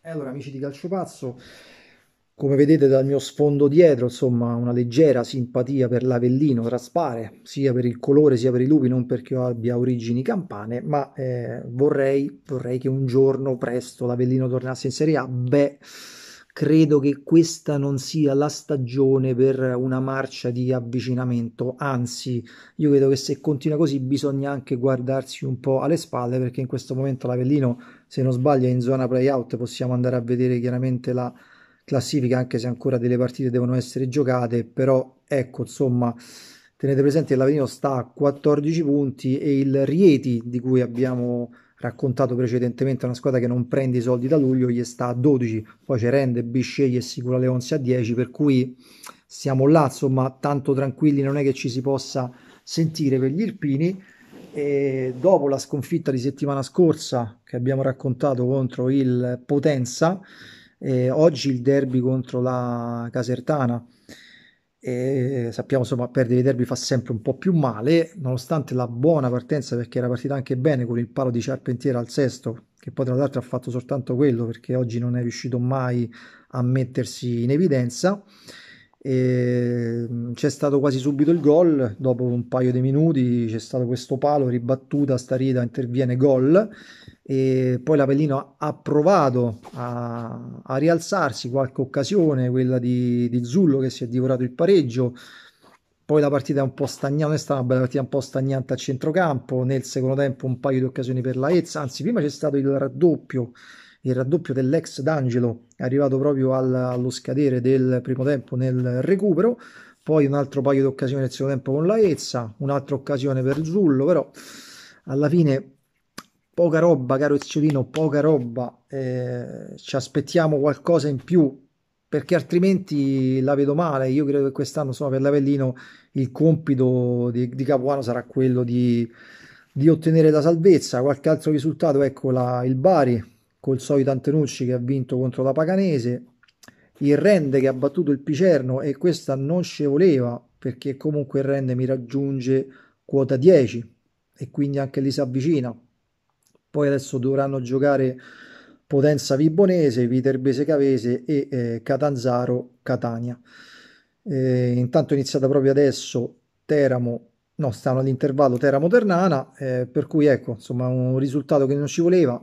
Eh, allora, amici di Calcio Pazzo, come vedete dal mio sfondo dietro, insomma, una leggera simpatia per l'Avellino traspare, sia per il colore sia per i lupi, non perché io abbia origini campane, ma eh, vorrei, vorrei che un giorno presto l'Avellino tornasse in Serie A. Beh credo che questa non sia la stagione per una marcia di avvicinamento, anzi io credo che se continua così bisogna anche guardarsi un po' alle spalle perché in questo momento l'Avellino se non sbaglio è in zona playout, possiamo andare a vedere chiaramente la classifica anche se ancora delle partite devono essere giocate, però ecco insomma tenete presente che l'Avellino sta a 14 punti e il Rieti di cui abbiamo parlato raccontato precedentemente, una squadra che non prende i soldi da luglio, gli sta a 12, poi c'è Rende, Bisceglie e Sicura Leonzi a 10, per cui siamo là, insomma, tanto tranquilli non è che ci si possa sentire per gli Irpini. E dopo la sconfitta di settimana scorsa che abbiamo raccontato contro il Potenza, eh, oggi il derby contro la Casertana e sappiamo insomma perdere i derby fa sempre un po' più male nonostante la buona partenza perché era partita anche bene con il palo di Charpentiera al sesto che poi tra l'altro ha fatto soltanto quello perché oggi non è riuscito mai a mettersi in evidenza e c'è stato quasi subito il gol dopo un paio di minuti c'è stato questo palo ribattuta Starida interviene gol e poi l'Avellino ha provato a, a, rialzarsi qualche occasione, quella di, di, Zullo che si è divorato il pareggio, poi la partita è un po' stagnante, è stata una bella partita un po' stagnante a centrocampo, nel secondo tempo un paio di occasioni per la Ezza, anzi prima c'è stato il raddoppio, il raddoppio dell'ex D'Angelo, arrivato proprio al, allo scadere del primo tempo nel recupero, poi un altro paio di occasioni nel secondo tempo con la Ezza, un'altra occasione per Zullo, però alla fine poca roba, caro Ezzelino, poca roba. Eh, ci aspettiamo qualcosa in più perché altrimenti la vedo male. Io credo che quest'anno, insomma, per l'Avellino il compito di, di Capuano sarà quello di, di, ottenere la salvezza. Qualche altro risultato, ecco la, il Bari col solito Antenucci che ha vinto contro la Paganese, il Rende che ha battuto il Picerno e questa non ci voleva perché comunque il Rende mi raggiunge quota 10 e quindi anche lì si avvicina poi adesso dovranno giocare Potenza Vibonese, Viterbese Cavese e eh, Catanzaro Catania. Eh, intanto è iniziata proprio adesso Teramo, no, stanno all'intervallo Teramo-Ternana, eh, per cui ecco, insomma, un risultato che non ci voleva,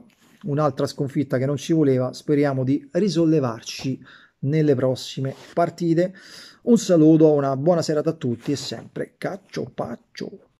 un'altra sconfitta che non ci voleva, speriamo di risollevarci nelle prossime partite. Un saluto, una buona serata a tutti e sempre caccio paccio.